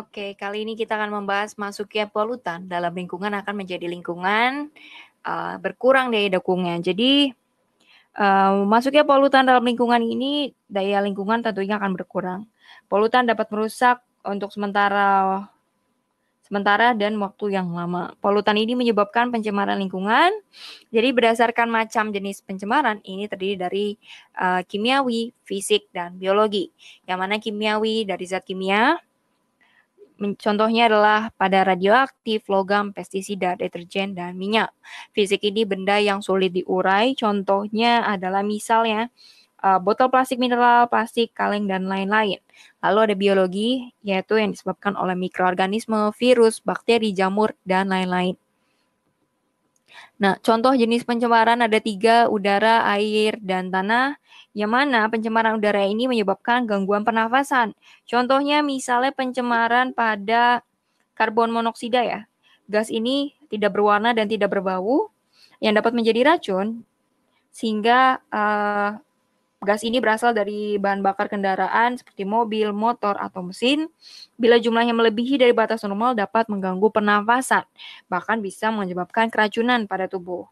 Oke, kali ini kita akan membahas masuknya polutan dalam lingkungan akan menjadi lingkungan uh, berkurang daya dukungnya. Jadi uh, masuknya polutan dalam lingkungan ini daya lingkungan tentunya akan berkurang. Polutan dapat merusak untuk sementara sementara dan waktu yang lama. Polutan ini menyebabkan pencemaran lingkungan. Jadi berdasarkan macam jenis pencemaran ini terdiri dari uh, kimiawi, fisik, dan biologi. Yang mana kimiawi dari zat kimia, Contohnya adalah pada radioaktif, logam, pestisida, deterjen, dan minyak. Fisik ini benda yang sulit diurai, contohnya adalah misalnya eh, botol plastik mineral, plastik, kaleng, dan lain-lain. Lalu ada biologi, yaitu yang disebabkan oleh mikroorganisme, virus, bakteri, jamur, dan lain-lain. Nah, contoh jenis pencemaran ada tiga, udara, air, dan tanah, yang mana pencemaran udara ini menyebabkan gangguan pernafasan. Contohnya misalnya pencemaran pada karbon monoksida ya. Gas ini tidak berwarna dan tidak berbau, yang dapat menjadi racun, sehingga uh, Gas ini berasal dari bahan bakar kendaraan seperti mobil, motor, atau mesin. Bila jumlahnya melebihi dari batas normal dapat mengganggu pernafasan, bahkan bisa menyebabkan keracunan pada tubuh.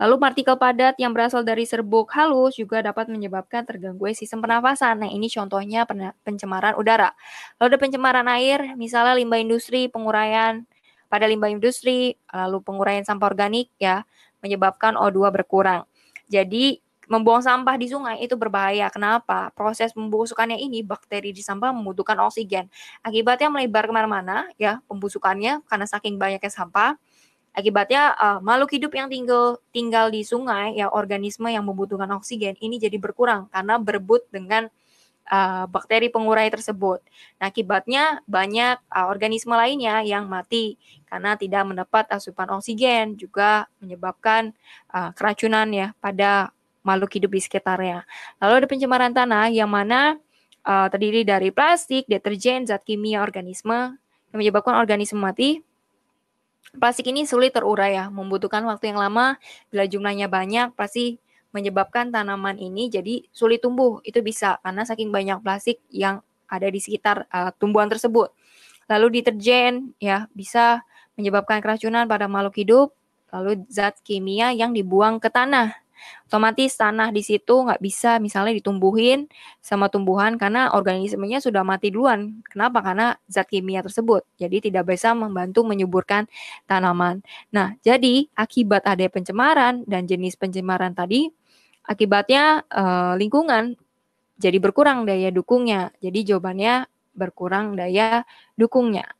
Lalu partikel padat yang berasal dari serbuk halus juga dapat menyebabkan terganggu sistem pernafasan. Nah, ini contohnya pencemaran udara. Lalu ada pencemaran air, misalnya limbah industri, penguraian pada limbah industri, lalu penguraian sampah organik ya, menyebabkan O2 berkurang. Jadi Membuang sampah di sungai itu berbahaya. Kenapa? Proses pembusukannya ini bakteri di sampah membutuhkan oksigen. Akibatnya melebar kemana-mana, ya pembusukannya karena saking banyaknya sampah. Akibatnya uh, makhluk hidup yang tinggal tinggal di sungai, ya organisme yang membutuhkan oksigen ini jadi berkurang karena berebut dengan uh, bakteri pengurai tersebut. Nah, akibatnya banyak uh, organisme lainnya yang mati karena tidak mendapat asupan oksigen, juga menyebabkan uh, keracunan ya pada makhluk hidup di sekitarnya. Lalu ada pencemaran tanah yang mana uh, terdiri dari plastik, deterjen, zat kimia, organisme yang menyebabkan organisme mati. Plastik ini sulit terurai ya, membutuhkan waktu yang lama. Bila jumlahnya banyak, pasti menyebabkan tanaman ini jadi sulit tumbuh. Itu bisa karena saking banyak plastik yang ada di sekitar uh, tumbuhan tersebut. Lalu deterjen ya bisa menyebabkan keracunan pada makhluk hidup. Lalu zat kimia yang dibuang ke tanah otomatis tanah di situ nggak bisa misalnya ditumbuhin sama tumbuhan karena organismenya sudah mati duluan. Kenapa? Karena zat kimia tersebut. Jadi tidak bisa membantu menyuburkan tanaman. Nah, jadi akibat ada pencemaran dan jenis pencemaran tadi, akibatnya eh, lingkungan jadi berkurang daya dukungnya. Jadi jawabannya berkurang daya dukungnya.